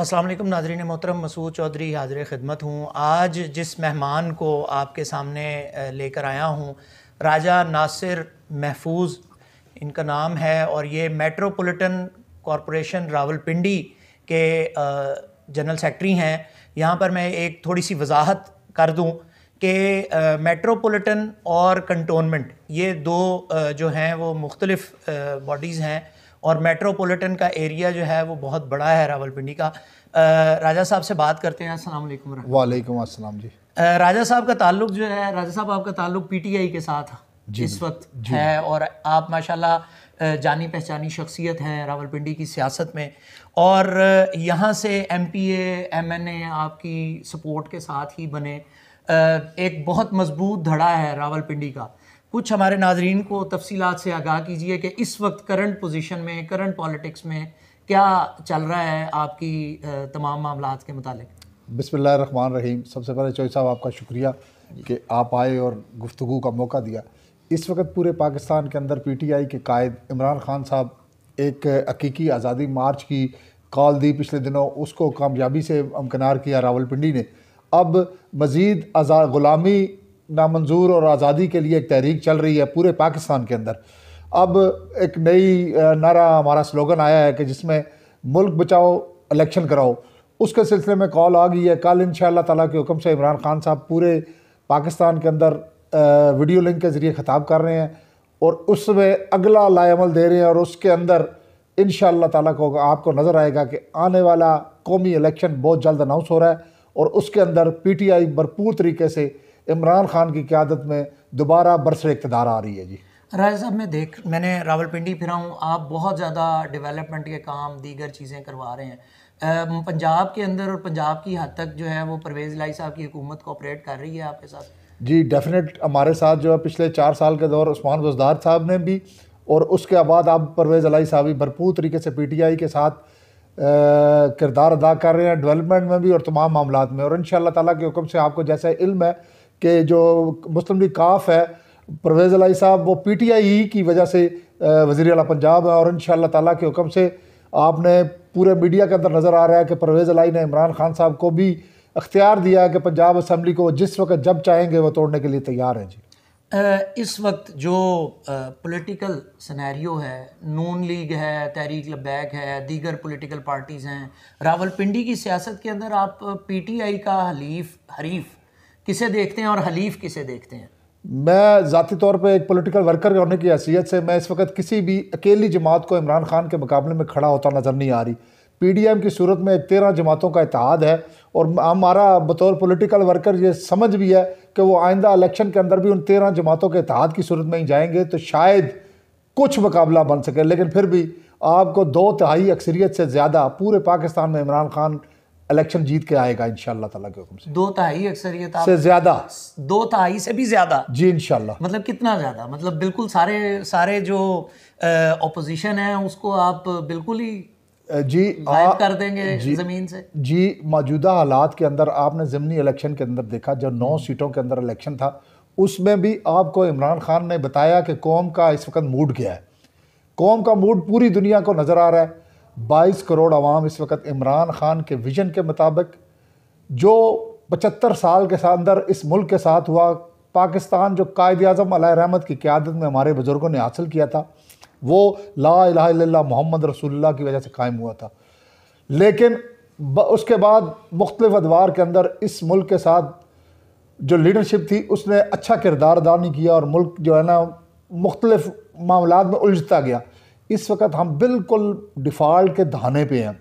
वालेकुम नाजरीन मोहतरम मसूद चौधरी हाजिर ख़िदमत हूँ आज जिस मेहमान को आपके सामने लेकर आया हूँ राजा नासिर महफूज इनका नाम है और ये मेट्रोपॉलिटन कॉरपोरेशन रावलपिंडी के जनरल सेक्रेटरी हैं यहाँ पर मैं एक थोड़ी सी वजाहत कर दूँ कि मेट्रोपॉलिटन और कंटोनमेंट ये दो जो हैं वो मुख्तलफ़ बॉडीज़ हैं और मेट्रोपॉलिटन का एरिया जो है वो बहुत बड़ा है रावलपिंडी का आ, राजा साहब से बात करते हैं अस्सलाम वालेकुम अस्सलाम जी राजा साहब का ताल्लुक जो है राजा साहब आपका ताल्लुक पीटीआई के साथ इस वक्त है और आप माशाल्लाह जानी पहचानी शख्सियत हैं रावलपिंडी की सियासत में और यहाँ से M P M N A आपकी सपोर्ट के साथ ही बने एक बहुत मजबूत धड़ा है रावलपिंडी का कुछ हमारे नाजरीन को तफसीत से आगाह कीजिए कि इस वक्त करंट पोजिशन में करंट पॉलिटिक्स में क्या चल रहा है आपकी तमाम मामला के मतलब रन रहीम सबसे पहले चौहरी साहब आपका शुक्रिया कि आप आए और गुफ्तु का मौका दिया इस वक्त पूरे पाकिस्तान के अंदर पी टी आई के कायद इमरान खान साहब एक हकीकी आज़ादी मार्च की कॉल दी पिछले दिनों उसको कामयाबी से अमकनार किया रावलपिंडी ने अब मज़ीद आज़ा गुलामी नामंजूर और आज़ादी के लिए एक तहरीक चल रही है पूरे पाकिस्तान के अंदर अब एक नई नारा हमारा स्लोगन आया है कि जिसमें मुल्क बचाओ इलेक्शन कराओ उसके सिलसिले में कॉल आ गई है कल इन ताला के हुक्म से इमरान खान साहब पूरे पाकिस्तान के अंदर वीडियो लिंक के ज़रिए ख़िताब कर रहे हैं और उसमें अगला लाएमल दे रहे हैं और उसके अंदर इन ताला को आपको नज़र आएगा कि आने वाला कौमी इलेक्शन बहुत जल्द अनाउंस हो रहा है और उसके अंदर आई भरपूर तरीके से इमरान खान की क्यादत में दोबारा बरसर इकतदार आ रही है जी राय साहब मैं देख मैंने रावलपिंडी फिरा हूँ आप बहुत ज़्यादा डेवलपमेंट के काम दीगर चीज़ें करवा रहे हैं पंजाब के अंदर और पंजाब की हद तक जो है वो परवेज़ लाई साहब की हुकूमत कोऑपरेट कर रही है आपके साथ जी डेफिनेट हमारे साथ जो है पिछले चार साल के दौर उस्मान वजदार साहब ने भी और उसके बाद आप परवेज़ अलाई साहब भी भरपूर तरीके से पी टी आई के साथ किरदार अदा कर रहे हैं डेवलपमेंट में भी और तमाम मामला में और इन शाह के हुक्म से आपको जैसा इल्म है कि जो मुस्लिम लीग काफ है परवेज़ अलाई साहब वो पी टी आई की वजह से वज़ी अला पंजाब है और इन ताला के हुक्म से आपने पूरे मीडिया के अंदर नज़र आ रहा है कि परवेज़ अलाई ने इमरान खान साहब को भी अख्तियार दिया है कि पंजाब असम्बली को जिस वक्त जब चाहेंगे वह तोड़ने के लिए तैयार हैं जी इस वक्त जो पॉलिटिकल सिनेरियो है नून लीग है तहरीक लबैक है दीगर पॉलिटिकल पार्टीज़ हैं रावलपिंडी की सियासत के अंदर आप पीटीआई का हलीफ हरीफ किसे देखते हैं और हलीफ किसे देखते हैं मैं ज़ाती तौर पर एक पॉलिटिकल वर्कर होने की हैसियत से मैं इस वक्त किसी भी अकेली जमात को इमरान खान के मुकाबले में खड़ा होता नज़र नहीं आ रही पीडीएम की सूरत में तेरह जमातों का इतिहाद है और हमारा बतौर पॉलिटिकल वर्कर ये समझ भी है कि वो आइंदा इलेक्शन के अंदर भी उन तेरह जमातों के इतिहाद की सूरत में ही जाएंगे तो शायद कुछ मुकाबला बन सके लेकिन फिर भी आपको दो तिहाई अक्सरियत से ज़्यादा पूरे पाकिस्तान में इमरान खान इलेक्शन जीत के आएगा इन ताला के हुक्म से दो तहाई अक्सरियत से ज्यादा दो तहाई से भी ज्यादा जी इनशाला मतलब कितना ज्यादा मतलब बिल्कुल सारे सारे जो अपोजिशन है उसको आप बिल्कुल ही जी आ, कर देंगे जी, जमीन से जी मौजूदा हालात के अंदर आपने ज़मनी इलेक्शन के अंदर देखा जो नौ सीटों के अंदर इलेक्शन था उसमें भी आपको इमरान खान ने बताया कि कौम का इस वक्त मूड क्या है कौम का मूड पूरी दुनिया को नज़र आ रहा है 22 करोड़ आवाम इस वक्त इमरान खान के विजन के मुताबिक जो पचहत्तर साल के अंदर इस मुल्क के साथ हुआ पाकिस्तान जो कायद अजम रहमत की क्यादत में हमारे बुज़ुर्गों ने हासिल किया था वो ला मोहम्मद रसूलुल्लाह की वजह से कायम हुआ था लेकिन उसके बाद मुख्तफ अदवार के अंदर इस मुल्क के साथ जो लीडरशिप थी उसने अच्छा किरदार अदा नहीं किया और मुल्क जो है ना मुख्तलफ़ मामला में उलझता गया इस वक्त हम बिल्कुल डिफ़ॉल्ट के दहाने पे हैं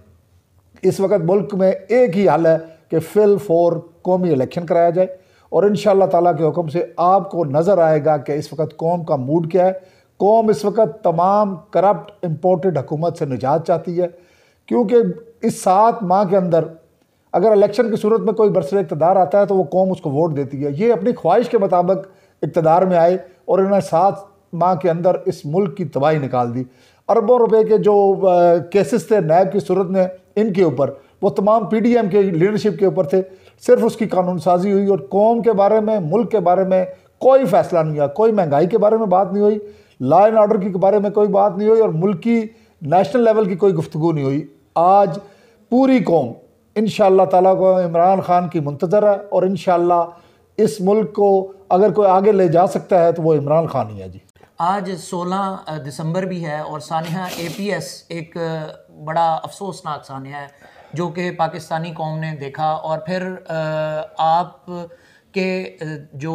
इस वक्त मुल्क में एक ही हल है कि फिल फॉर कौमी इलेक्शन कराया जाए और इन ताला के हुक्म से आपको नज़र आएगा कि इस वक्त कौम का मूड क्या है कौम इस वक्त तमाम करप्ट इम्पोर्टेड हुकूमत से निजात चाहती है क्योंकि इस सात माह के अंदर अगर इलेक्शन की सूरत में कोई बरसर इकतदार आता है तो वो कौम उसको वोट देती है ये अपनी ख्वाहिश के मुताबिक इकतदार में आए और इन्होंने सात माह के अंदर इस मुल्क की तबाही निकाल दी अरबों रुपए के जो केसेस थे नैब की सूरत में इनके ऊपर वो तमाम पी डी एम के लीडरशिप के ऊपर थे सिर्फ उसकी कानून साजी हुई और कौम के बारे में मुल्क के बारे में कोई फैसला नहीं हुआ कोई महंगाई के बारे में बात नहीं हुई लॉ एंड ऑर्डर के बारे में कोई बात नहीं हुई और मुल्क की नेशनल लेवल की कोई गुफ्तु नहीं हुई आज पूरी कौम इन ताला को इमरान खान की मंतज़र है और इन इस मुल्क को अगर कोई आगे ले जा सकता है तो वो इमरान खान ही है जी आज 16 दिसंबर भी है और सानिया एपीएस एक बड़ा अफसोसनाक सानिया है जो कि पाकिस्तानी कौम ने देखा और फिर आप के जो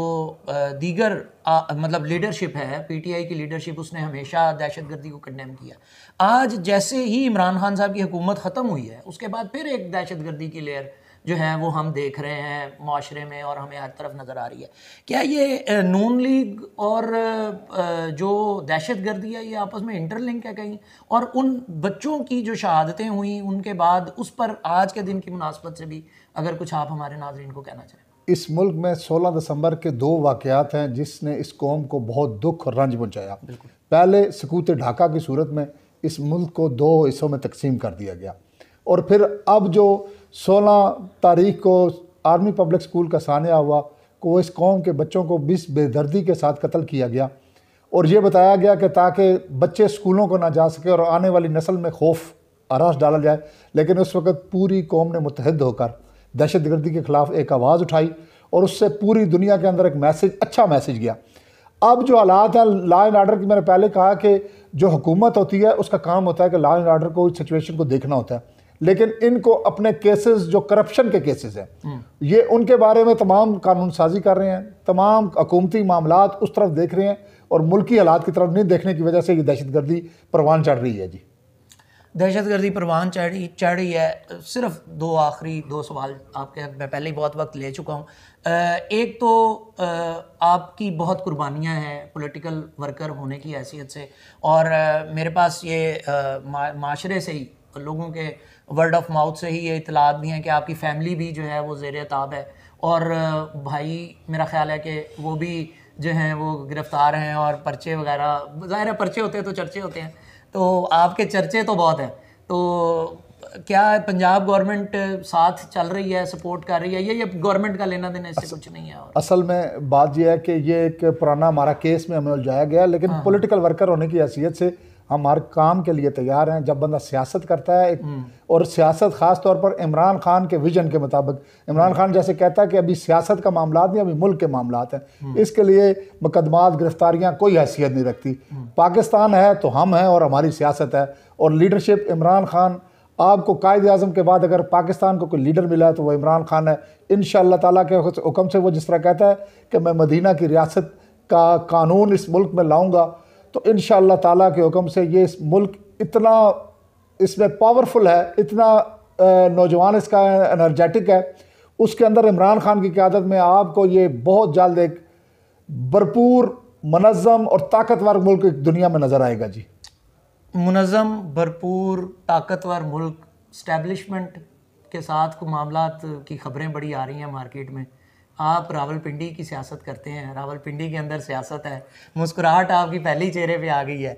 दीगर आ, मतलब लीडरशिप है पीटीआई की लीडरशिप उसने हमेशा दहशत गर्दी को कंडेम किया आज जैसे ही इमरान खान साहब की हुकूमत ख़त्म हुई है उसके बाद फिर एक दहशत गर्दी की लेयर जो है वो हम देख रहे हैं माशरे में और हमें हर तरफ नज़र आ रही है क्या ये नून लीग और जो दहशत गर्दी है ये आपस में इंटरलिंक है कहीं और उन बच्चों की जो शहादतें हुई उनके बाद उस पर आज के दिन की मुनासबत से भी अगर कुछ आप हमारे नाजरन को कहना चाहें इस मुल्क में 16 दिसंबर के दो वाक़ात हैं जिसने इस कौम को बहुत दुख और रंज पहुँचाया पहले सकूत ढाका की सूरत में इस मुल्क को दो हिस्सों में तकसीम कर दिया गया और फिर अब जो 16 तारीख को आर्मी पब्लिक स्कूल का सानिया हुआ को इस कौम के बच्चों को बिस बेदर्दी के साथ कत्ल किया गया और ये बताया गया कि ताकि बच्चे स्कूलों को ना जा सके और आने वाली नस्ल में खौफ आरास डाला जाए लेकिन उस वक्त पूरी कौम ने मुतहद होकर दहशत गर्दी के ख़िलाफ़ एक आवाज़ उठाई और उससे पूरी दुनिया के अंदर एक मैसेज अच्छा मैसेज गया अब जो हालात हैं लॉ एंड आर्डर की मैंने पहले कहा कि जो हुकूमत होती है उसका काम होता है कि लॉ एंड आर्डर को सिचुएशन को देखना होता है लेकिन इनको अपने केसेस जो करप्शन के केसेस हैं हम्म। ये उनके बारे में तमाम कानून साजी कर रहे हैं तमाम हकूमती मामला उस तरफ देख रहे हैं और मुल्की हालात की तरफ नहीं देखने की वजह से ये दहशत गर्दी परवान चढ़ रही है जी दहशत गर्दी परवान चढ़ी चढ़ रही है सिर्फ दो आखिरी दो सवाल आपके हक में पहले ही बहुत वक्त ले चुका हूँ एक तो आपकी बहुत कुर्बानियाँ हैं पोलिटिकल वर्कर होने की हैसियत से और मेरे पास ये माशरे से ही लोगों के वर्ड ऑफ माउथ से ही ये इतलात भी हैं कि आपकी फ़ैमिली भी जो है वो जेर ताब है और भाई मेरा ख्याल है कि वो भी जो हैं वो गिरफ़्तार हैं और पर्चे वगैरह ज़ाहिर है पर्चे होते हैं तो चर्चे होते हैं तो आपके चर्चे तो बहुत हैं तो क्या पंजाब गवर्नमेंट साथ चल रही है सपोर्ट कर रही है ये ये गवर्नमेंट का लेना देना इससे कुछ नहीं है और असल में बात यह है कि ये एक पुराना हमारा केस में हमें उलझाया गया लेकिन हाँ। पॉलिटिकल वर्कर होने की हैसियत से हम हर काम के लिए तैयार हैं जब बंदा सियासत करता है हम्म। और सियासत ख़ास तौर पर इमरान खान के विजन के मुताबिक इमरान खान जैसे कहता है कि अभी सियासत का मामला नहीं अभी मुल्क के मामला हैं हम्म। इसके लिए मुकदमात गिरफ्तारियाँ कोई हैसियत नहीं रखती हम्म। पाकिस्तान है तो हम हैं और हमारी सियासत है और लीडरशिप इमरान खान आपको कायद अजम के बाद अगर पाकिस्तान को कोई लीडर मिला है तो वह इमरान खान है इन ताला के हुक्म से वो जिस तरह कहता है कि मैं मदीना की रियासत का कानून इस मुल्क में लाऊँगा तो इन ताला के हुक्म से ये इस मुल्क इतना इसमें पावरफुल है इतना नौजवान इसका एनर्जेटिक है उसके अंदर इमरान खान की क्यादत में आपको ये बहुत जल्द एक भरपूर मनज़म और ताकतवर मुल्क दुनिया में नज़र आएगा जी मनज़म भरपूर ताकतवर मुल्क स्टैब्लिशमेंट के साथ को मामला की खबरें बड़ी आ रही हैं मार्केट में आप रावलपिंडी की सियासत करते हैं रावलपिंडी के अंदर सियासत है मुस्कुराहट आपकी पहले चेहरे पे आ गई है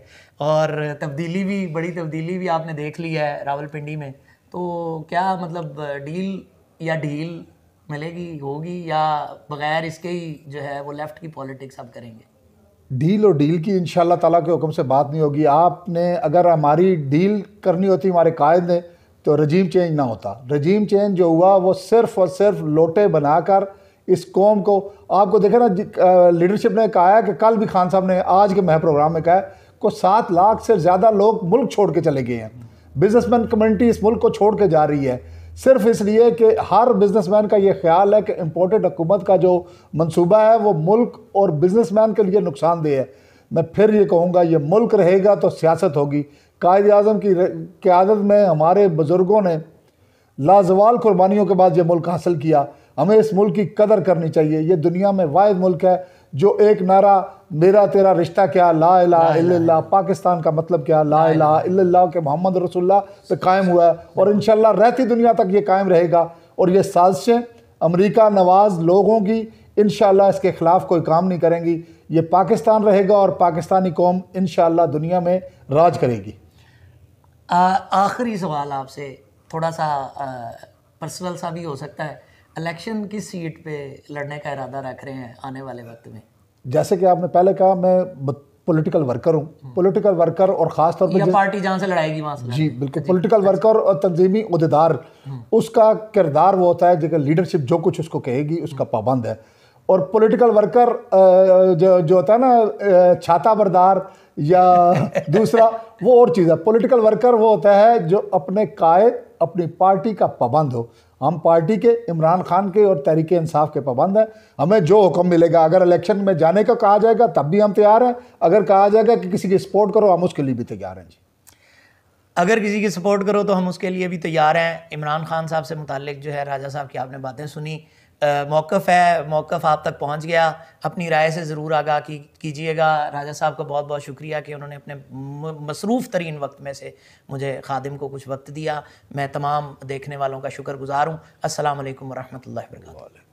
और तब्दीली भी बड़ी तब्दीली भी आपने देख ली है रावलपिंडी में तो क्या मतलब डील या डील मिलेगी होगी या बगैर इसके ही जो है वो लेफ़्ट की पॉलिटिक्स आप करेंगे डील और डील की इन ताला के हुक्म से बात नहीं होगी आपने अगर हमारी डील करनी होती हमारे कायद ने तो रजीम चेंज ना होता रजीम चेंज जो हुआ वो सिर्फ़ और सिर्फ लोटे बनाकर इस कौम को आपको देखे ना लीडरशिप ने कहा है कि कल भी खान साहब ने आज के मह प्रोग्राम में कहा है को सात लाख से ज़्यादा लोग मुल्क छोड़ के चले गए हैं बिजनेसमैन कम्युनिटी इस मुल्क को छोड़ के जा रही है सिर्फ इसलिए कि हर बिजनेसमैन का ये ख्याल है कि इम्पोर्टेड हुकूमत का जो मंसूबा है वो मुल्क और मैन के लिए नुकसानदेह है मैं फिर ये कहूँगा ये मुल्क रहेगा तो सियासत होगी कायद अजम की क्यादत में हमारे बुज़ुर्गों ने लाजवाल कुर्बानियों के बाद ये मुल्क हासिल किया हमें इस मुल्क की कदर करनी चाहिए ये दुनिया में वाद मुल्क है जो एक नारा मेरा तेरा रिश्ता क्या ला इला इल्ला पाकिस्तान का मतलब क्या ला ला ला के मोहम्मद रसुल्ला पे कायम हुआ है और इन रहती दुनिया तक ये कायम रहेगा और ये साजिशें अमरीका नवाज लोगों की इन इसके ख़िलाफ़ कोई काम नहीं करेंगी ये पाकिस्तान रहेगा और पाकिस्तानी कौम इन दुनिया में राज करेगी आखिरी सवाल आपसे थोड़ा सा पर्सनल सा भी हो सकता है इलेक्शन की सीट पे लड़ने का इरादा रख रहे हैं आने वाले वक्त में जैसे कि आपने पहले कहा मैं पॉलिटिकल वर्कर हूँ पॉलिटिकल हम्म। वर्कर और ख़ास तौर पर पार्टी जहाँ से लड़ाएगी वहाँ से जी बिल्कुल पॉलिटिकल वर्कर अच्छा। और तंजीमी अहदेदार हम्म। उसका किरदार वो होता है जो लीडरशिप जो कुछ उसको कहेगी उसका हम्म। पाबंद है और पॉलिटिकल वर्कर जो जो होता है ना छाता बरदार या दूसरा वो और चीज़ है पॉलिटिकल वर्कर वो होता है जो अपने कायद अपनी पार्टी का पाबंद हो हम पार्टी के इमरान खान के और तहरीक इंसाफ के पाबंद हैं हमें जो हुक्म मिलेगा अगर इलेक्शन में जाने का कहा जाएगा तब भी हम तैयार हैं अगर कहा जाएगा कि किसी की सपोर्ट करो हम उसके लिए भी तैयार हैं जी अगर किसी की सपोर्ट करो तो हम उसके लिए भी तैयार हैं इमरान खान साहब से मुतल जो है राजा साहब की आपने बातें सुनी मौक़ है मौक़ आप तक पहुंच गया अपनी राय से ज़रूर आगाह की, कीजिएगा राजा साहब का बहुत बहुत शुक्रिया कि उन्होंने अपने मसरूफ़ तरीन वक्त में से मुझे खादिम को कुछ वक्त दिया मैं तमाम देखने वालों का शुक्र गुज़ार हूँ असल वरहमल वर्का